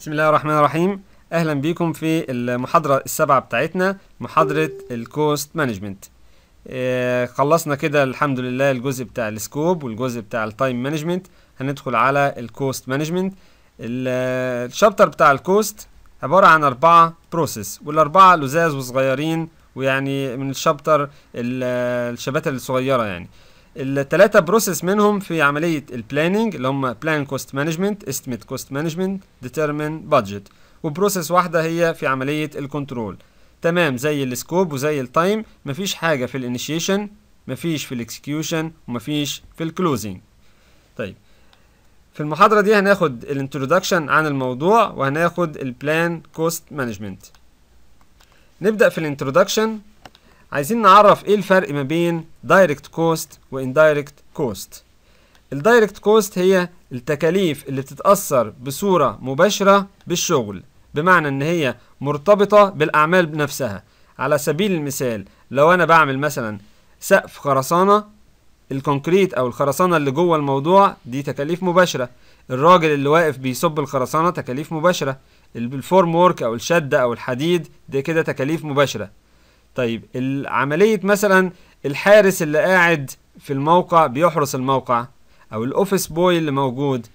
بسم الله الرحمن الرحيم اهلا بيكم في المحاضره السابعه بتاعتنا محاضره الكوست مانجمنت آه، خلصنا كده الحمد لله الجزء بتاع السكوب والجزء بتاع التايم مانجمنت هندخل على الكوست مانجمنت الشابتر بتاع الكوست عباره عن اربعه بروسيس والاربعه لزاز وصغيرين ويعني من الشابتر الشباتر الصغيره يعني التلاتة بروسيس منهم في عمليه البلاننج اللي هم بلان كوست مانجمنت استيميت كوست مانجمنت ديترمين بادجت وبروسيس واحده هي في عمليه الكنترول تمام زي السكوب وزي التايم مفيش حاجه في الانيشيشن مفيش في الاكسكيوشن ومفيش في الكلوزنج طيب في المحاضرة دي هناخد الانترودكشن عن الموضوع وهناخد البلان كوست مانجمنت نبدأ في الانترودكشن عايزين نعرف ايه الفرق ما بين دايركت كوست واندايركت كوست الدايركت كوست هي التكاليف اللي بتتأثر بصورة مباشرة بالشغل بمعنى ان هي مرتبطة بالاعمال بنفسها على سبيل المثال لو انا بعمل مثلا سقف خرسانة الكونكريت او الخرسانة اللي جوه الموضوع دي تكاليف مباشرة الراجل اللي واقف بيصب الخرسانة تكاليف مباشرة الفورم وورك او الشدة او الحديد دي كده تكاليف مباشرة طيب عملية مثلا الحارس اللي قاعد في الموقع بيحرس الموقع او الاوفيس بوي اللي موجود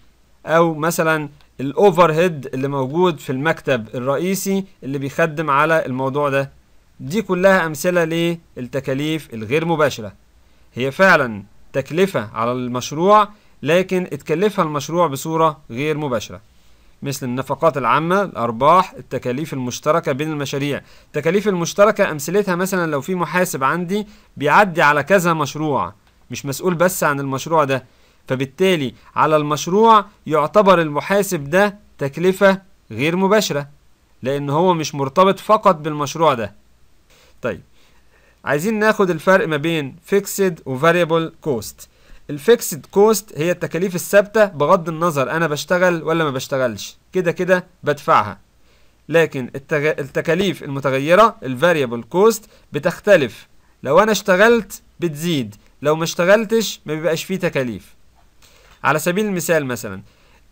او مثلا الاوفر هيد اللي موجود في المكتب الرئيسي اللي بيخدم على الموضوع ده دي كلها امثله للتكاليف الغير مباشره هي فعلا تكلفه على المشروع لكن اتكلفها المشروع بصوره غير مباشره مثل النفقات العامة الأرباح التكاليف المشتركة بين المشاريع التكاليف المشتركة أمثلتها مثلا لو في محاسب عندي بيعدي على كذا مشروع مش مسؤول بس عن المشروع ده فبالتالي على المشروع يعتبر المحاسب ده تكلفة غير مباشرة لأن هو مش مرتبط فقط بالمشروع ده طيب عايزين ناخد الفرق ما بين fixed و variable cost الفيكسد كوست هي التكاليف الثابته بغض النظر انا بشتغل ولا ما بشتغلش كده كده بدفعها لكن التغ... التكاليف المتغيره الفاريبل كوست بتختلف لو انا اشتغلت بتزيد لو ما اشتغلتش ما بيبقاش فيه تكاليف على سبيل المثال مثلا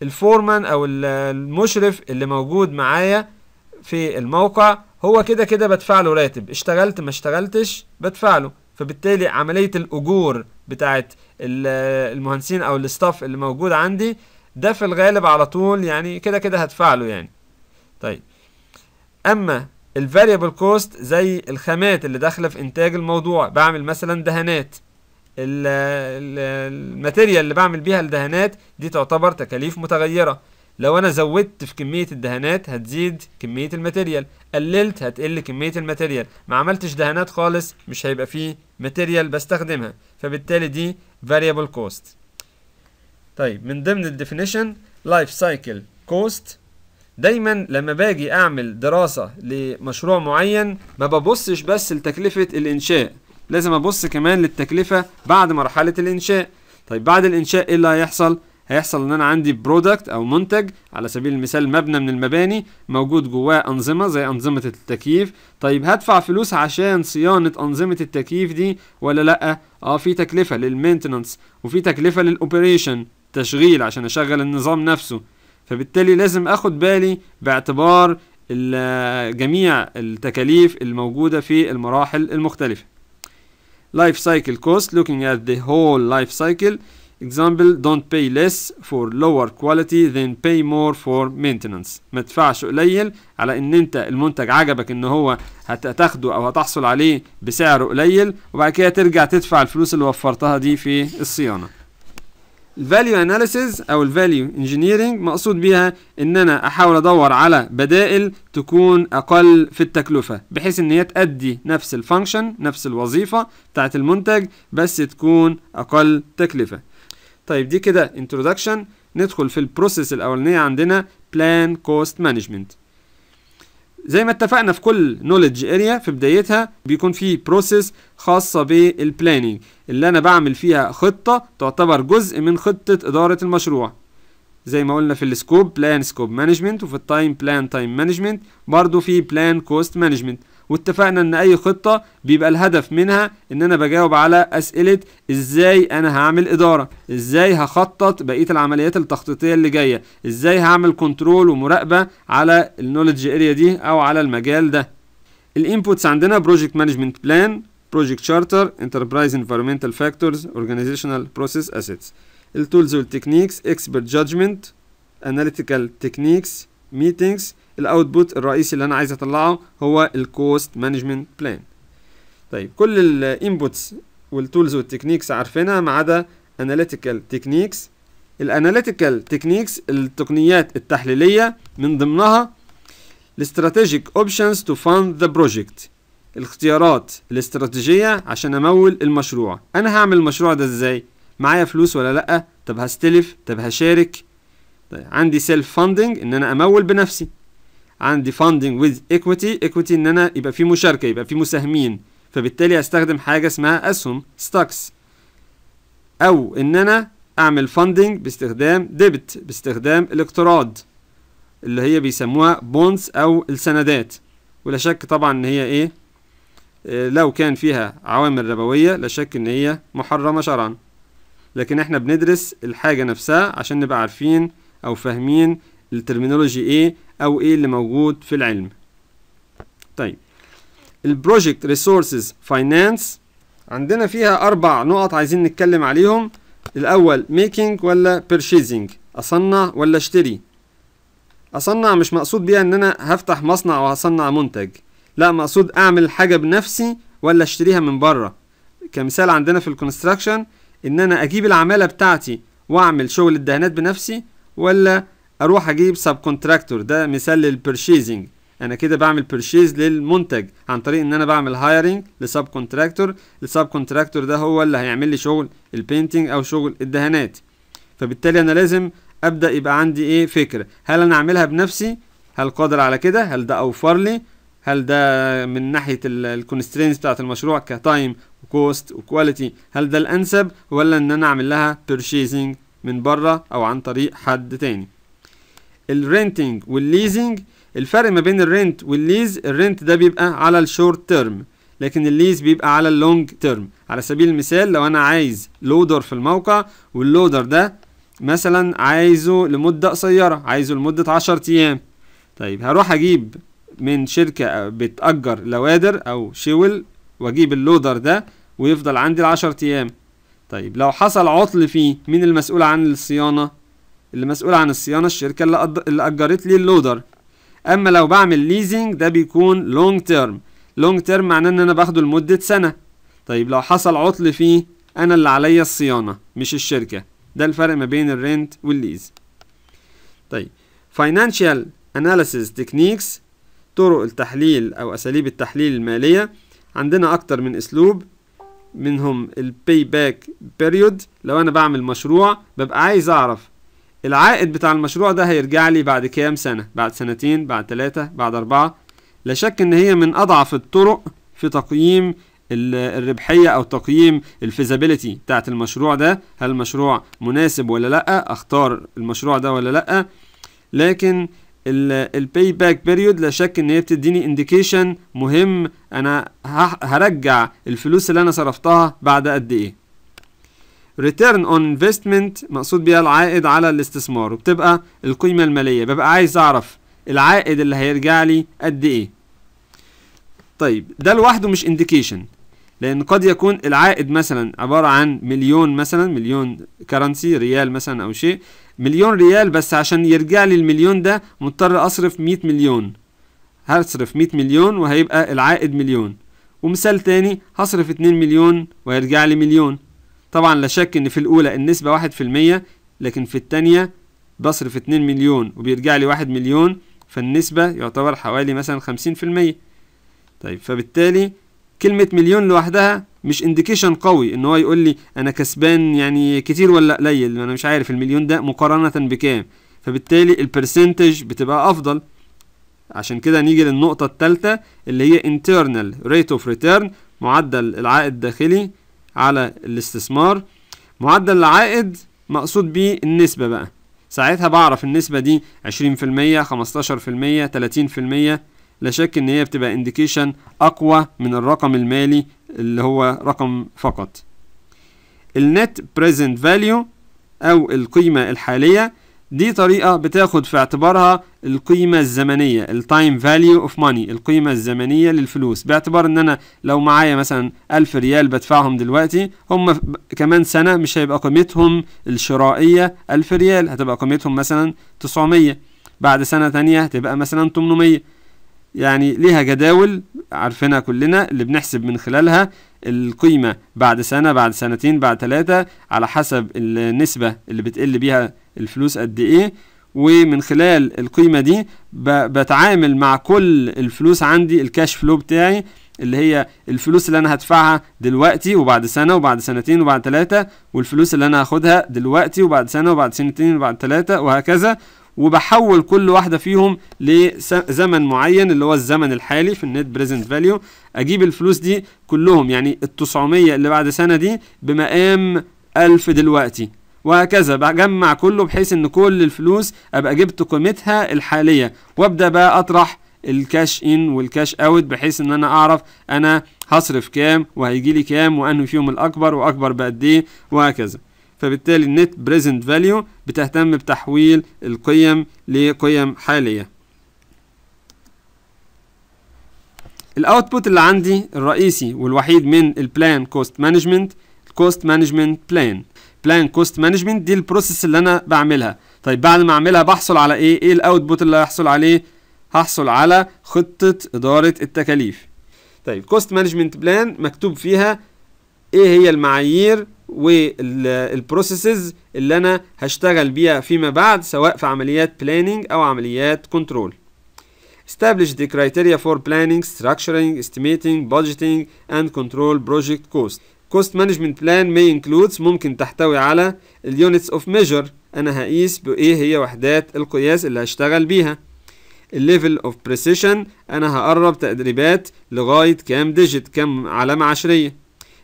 الفورمان او المشرف اللي موجود معايا في الموقع هو كده كده بدفع له راتب اشتغلت ما اشتغلتش بدفع له فبالتالي عمليه الاجور بتاعه المهندسين او الستاف اللي موجود عندي ده في الغالب على طول يعني كده كده هدفع له يعني طيب اما الفاريبل كوست زي الخامات اللي داخله في انتاج الموضوع بعمل مثلا دهانات الماتيريال اللي بعمل بيها الدهانات دي تعتبر تكاليف متغيره لو انا زودت في كميه الدهانات هتزيد كميه الماتيريال قللت هتقل كميه الماتيريال ما عملتش دهانات خالص مش هيبقى فيه ماتيريال بستخدمها فبالتالي دي variable cost طيب من ضمن الديفينيشن لايف سايكل كوست دايما لما باجي اعمل دراسه لمشروع معين ما ببصش بس لتكلفه الانشاء لازم ابص كمان للتكلفه بعد مرحله الانشاء طيب بعد الانشاء ايه اللي هيحصل هيحصل ان انا عندي برودكت او منتج على سبيل المثال مبنى من المباني موجود جواه انظمه زي انظمه التكييف طيب هدفع فلوس عشان صيانه انظمه التكييف دي ولا لا اه في تكلفه للمينتنانس وفي تكلفه للاوبريشن تشغيل عشان اشغل النظام نفسه فبالتالي لازم اخد بالي باعتبار جميع التكاليف الموجوده في المراحل المختلفه لايف سايكل كوست لوكينج ات ذا هول لايف سايكل example don't pay less for lower quality than pay more for maintenance ما تدفعش قليل على ان انت المنتج عجبك ان هو هتاخده او هتحصل عليه بسعر قليل وبعد كده ترجع تدفع الفلوس اللي وفرتها دي في الصيانه الفاليو اناليسيز او الفاليو انجينيرنج مقصود بيها ان انا احاول ادور على بدائل تكون اقل في التكلفه بحيث ان هي تادي نفس الفانكشن نفس الوظيفه بتاعت المنتج بس تكون اقل تكلفه طيب دي كده انترودكشن ندخل في البروسيس الاولانيه عندنا بلان كوست مانجمنت زي ما اتفقنا في كل نوليدج اريا في بدايتها بيكون في بروسيس خاصه بالplanning اللي انا بعمل فيها خطه تعتبر جزء من خطه اداره المشروع زي ما قلنا في السكوب بلان سكوب مانجمنت وفي التايم بلان تايم مانجمنت برضو في بلان كوست مانجمنت واتفقنا ان اي خطه بيبقى الهدف منها ان انا بجاوب على اسئله ازاي انا هعمل اداره ازاي هخطط بقيه العمليات التخطيطيه اللي جايه ازاي هعمل كنترول ومراقبه على النولج اريا دي او على المجال ده الانبوتس عندنا بروجكت مانجمنت بلان بروجكت شارتر انتربرايز انفيرمنتال فاكتورز اورجانيزيشنال بروسيس اسيتس التولز والتكنيكس اكسبرت جادجمنت اناليتيكال تكنيكس ميتينجز الاوتبوت الرئيسي اللي انا عايز اطلعه هو الكوست مانجمنت بلان طيب كل الانبوتس والتولز والتكنيكس عارفينها ما عدا اناليتيكال تكنيكس الاناليتيكال تكنيكس التقنيات التحليليه من ضمنها الاستراتيجيك اوبشنز تو فاند ذا بروجكت الاختيارات الاستراتيجيه عشان امول المشروع انا هعمل المشروع ده ازاي معايا فلوس ولا لا طب هستلف طب هشارك طيب عندي سيلف فاندنج ان انا امول بنفسي عندي فاندنج ويز ايكويتي ايكويتي ان انا يبقى في مشاركه يبقى في مساهمين فبالتالي هستخدم حاجه اسمها اسهم ستاكس او ان انا اعمل فاندنج باستخدام ديبت باستخدام الاقتراض اللي هي بيسموها بونز او السندات ولا شك طبعا ان هي ايه آه، لو كان فيها عوامل ربويه لا شك ان هي محرمه شرعا لكن احنا بندرس الحاجه نفسها عشان نبقى عارفين او فاهمين الترمينولوجي ايه او ايه اللي موجود في العلم طيب البروجكت ريسورسز فاينانس عندنا فيها اربع نقط عايزين نتكلم عليهم الاول ميكينج ولا بيرشيزنج اصنع ولا اشتري اصنع مش مقصود بيها ان انا هفتح مصنع وهصنع منتج لا مقصود اعمل حاجه بنفسي ولا اشتريها من بره كمثال عندنا في الكونستراكشن ان انا اجيب العماله بتاعتي واعمل شغل الدهانات بنفسي ولا اروح اجيب سب كونتراكتور ده مثال للبرشيزنج انا كده بعمل بيرشيز للمنتج عن طريق ان انا بعمل هايرنج لسب كونتراكتور السب كونتراكتور ده هو اللي هيعمل لي شغل البينتنج او شغل الدهانات فبالتالي انا لازم ابدا يبقى عندي ايه فكره هل انا اعملها بنفسي هل قادر على كده هل ده اوفر لي هل ده من ناحيه الكونسترينز بتاعه المشروع كتايم وكوست وكواليتي هل ده الانسب ولا ان انا اعمل لها بيرشيزنج من بره او عن طريق حد تاني الرينتنج والليزنج الفرق ما بين الرنت والليز الرنت ده بيبقى على الشورت تيرم لكن الليز بيبقى على اللونج تيرم على سبيل المثال لو انا عايز لودر في الموقع واللودر ده مثلا عايزه لمدة قصيرة عايزه لمدة 10 ايام طيب هروح اجيب من شركة بتأجر لوادر او شول واجيب اللودر ده ويفضل عندي ال 10 ايام طيب لو حصل عطل فيه مين المسؤول عن الصيانة اللي مسؤول عن الصيانه الشركه اللي, اللي اجرت لي اللودر اما لو بعمل ليزنج ده بيكون لونج تيرم لونج تيرم معناه ان انا باخده لمده سنه طيب لو حصل عطل فيه انا اللي عليا الصيانه مش الشركه ده الفرق ما بين الرنت والليز طيب فاينانشال اناليسيز تكنيكس طرق التحليل او اساليب التحليل الماليه عندنا اكتر من اسلوب منهم الباي باك بيريود لو انا بعمل مشروع ببقى عايز اعرف العائد بتاع المشروع ده هيرجع لي بعد كام سنة بعد سنتين بعد ثلاثة بعد أربعة لا شك إن هي من أضعف الطرق في تقييم الربحية أو تقييم الفيزابيليتي بتاعت المشروع ده هل المشروع مناسب ولا لأ أختار المشروع ده ولا لأ لكن الباي باك بيريود لا شك ان هي بتديني انديكيشن مهم انا هرجع الفلوس اللي انا صرفتها بعد قد ايه ريتيرن اون انفستمنت مقصود بيها العائد على الاستثمار وبتبقى القيمه الماليه ببقى عايز اعرف العائد اللي هيرجع لي قد ايه طيب ده لوحده مش انديكيشن لان قد يكون العائد مثلا عباره عن مليون مثلا مليون كرنسي ريال مثلا او شيء مليون ريال بس عشان يرجع لي المليون ده مضطر اصرف 100 مليون هصرف 100 مليون وهيبقى العائد مليون ومثال تاني هصرف 2 مليون وهيرجع لي مليون طبعا لا شك ان في الاولى النسبة واحد في المية لكن في التانية بصرف اتنين مليون وبيرجع لي واحد مليون فالنسبة يعتبر حوالي مثلا خمسين في المية طيب فبالتالي كلمة مليون لوحدها مش انديكيشن قوي ان هو يقول لي انا كسبان يعني كتير ولا قليل انا مش عارف المليون ده مقارنة بكام فبالتالي البرسنتج بتبقى افضل عشان كده نيجي للنقطة الثالثة اللي هي internal rate of return معدل العائد الداخلي على الاستثمار معدل العائد مقصود بيه النسبة بقى ساعتها بعرف النسبة دي 20% 15% 30% لا شك ان هي بتبقى انديكيشن اقوى من الرقم المالي اللي هو رقم فقط النت بريزنت فاليو او القيمة الحالية دي طريقة بتاخد في اعتبارها القيمة الزمنية التايم فاليو اوف ماني القيمة الزمنية للفلوس باعتبار ان انا لو معايا مثلا ألف ريال بدفعهم دلوقتي هم كمان سنة مش هيبقى قيمتهم الشرائية ألف ريال هتبقى قيمتهم مثلا 900 بعد سنة تانية هتبقى مثلا 800 يعني ليها جداول عارفينها كلنا اللي بنحسب من خلالها القيمة بعد سنة بعد سنتين بعد ثلاثة على حسب النسبة اللي بتقل بيها الفلوس قد ايه ومن خلال القيمه دي بتعامل مع كل الفلوس عندي الكاش فلو بتاعي اللي هي الفلوس اللي انا هدفعها دلوقتي وبعد سنه وبعد سنتين وبعد ثلاثه والفلوس اللي انا هاخدها دلوقتي وبعد سنه وبعد سنتين وبعد ثلاثه وهكذا وبحول كل واحده فيهم لزمن معين اللي هو الزمن الحالي في النت بريزنت فاليو اجيب الفلوس دي كلهم يعني ال 900 اللي بعد سنه دي بمقام 1000 دلوقتي وهكذا بجمع كله بحيث ان كل الفلوس ابقى جبت قيمتها الحاليه وابدا بقى اطرح الكاش ان والكاش اوت بحيث ان انا اعرف انا هصرف كام وهيجي لي كام وانه فيهم الاكبر واكبر بقد ايه وهكذا فبالتالي النت بريزنت فاليو بتهتم بتحويل القيم لقيم حاليه الاوتبوت اللي عندي الرئيسي والوحيد من البلان كوست مانجمنت الكوست مانجمنت بلان بلان كوست مانجمنت دي البروسيس اللي انا بعملها طيب بعد ما اعملها بحصل على ايه ايه الاوتبوت اللي هحصل عليه هحصل على خطه اداره التكاليف طيب كوست مانجمنت بلان مكتوب فيها ايه هي المعايير والبروسيسز اللي انا هشتغل بيها فيما بعد سواء في عمليات بلاننج او عمليات كنترول establish the criteria for planning structuring estimating budgeting and control project cost كوست مانجمنت بلان مي انكلودز ممكن تحتوي على اليونتس اوف ميجر انا هقيس بايه هي وحدات القياس اللي هشتغل بيها الليفل اوف بريسيشن انا هقرب تدريبات لغايه كام ديجيت كام علامه عشريه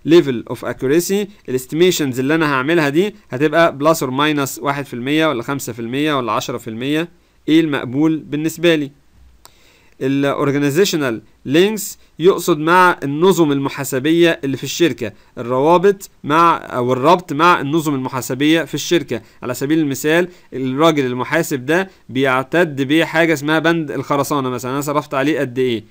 ليفل اوف اكوريسي الاستيميشنز اللي انا هعملها دي هتبقى بلس اور ماينس 1% ولا 5% ولا 10% ايه المقبول بالنسبه لي الاورجانيزيشنال لينكس يقصد مع النظم المحاسبيه اللي في الشركه الروابط مع او الربط مع النظم المحاسبيه في الشركه على سبيل المثال الراجل المحاسب ده بيعتد بحاجه اسمها بند الخرسانه مثلا انا صرفت عليه قد ايه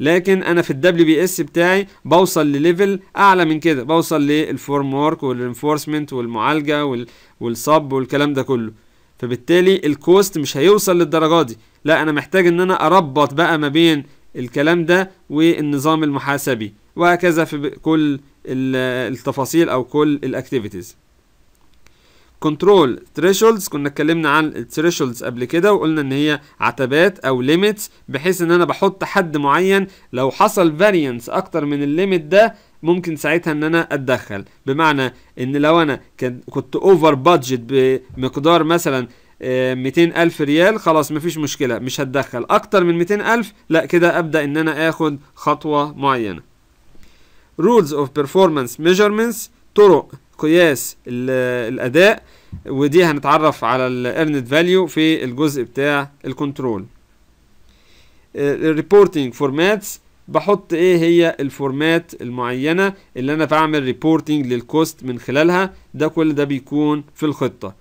لكن انا في الدبليو بي اس بتاعي بوصل لليفل اعلى من كده بوصل للفورم ورك والانفورسمنت والمعالجه والصب والكلام ده كله فبالتالي الكوست مش هيوصل للدرجه دي لا انا محتاج ان انا اربط بقى ما بين الكلام ده والنظام المحاسبي وهكذا في كل التفاصيل او كل الاكتيفيتيز كنترول ثريشولدز كنا اتكلمنا عن الثريشولدز قبل كده وقلنا ان هي عتبات او ليميتس بحيث ان انا بحط حد معين لو حصل فاريانس اكتر من الليميت ده ممكن ساعتها ان انا اتدخل بمعنى ان لو انا كنت اوفر بادجت بمقدار مثلا 200 ألف ريال خلاص مفيش مشكلة مش هتدخل أكتر من 200 ألف لا كده أبدأ إن أنا آخد خطوة معينة rules of performance measurements طرق قياس الأداء ودي هنتعرف على Earned فاليو في الجزء بتاع الكنترول الريبورتنج فورماتس بحط ايه هي الفورمات المعينه اللي انا بعمل ريبورتنج للكوست من خلالها ده كل ده بيكون في الخطه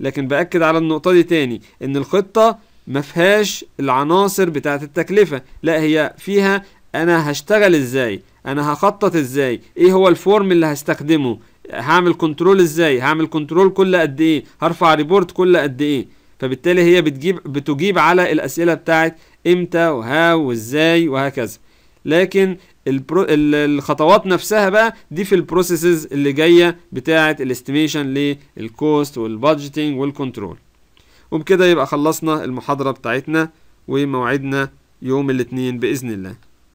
لكن باكد على النقطه دي تاني ان الخطه ما فيهاش العناصر بتاعه التكلفه لا هي فيها انا هشتغل ازاي انا هخطط ازاي ايه هو الفورم اللي هستخدمه هعمل كنترول ازاي هعمل كنترول كل قد ايه هرفع ريبورت كل قد ايه فبالتالي هي بتجيب بتجيب على الاسئله بتاعت امتى وهاو وازاي وهكذا لكن الخطوات نفسها بقى دي في البروسيسز اللي جايه بتاعه الاستيميشن للكوست والبادجيتنج والكنترول وبكده يبقى خلصنا المحاضره بتاعتنا وموعدنا يوم الاثنين باذن الله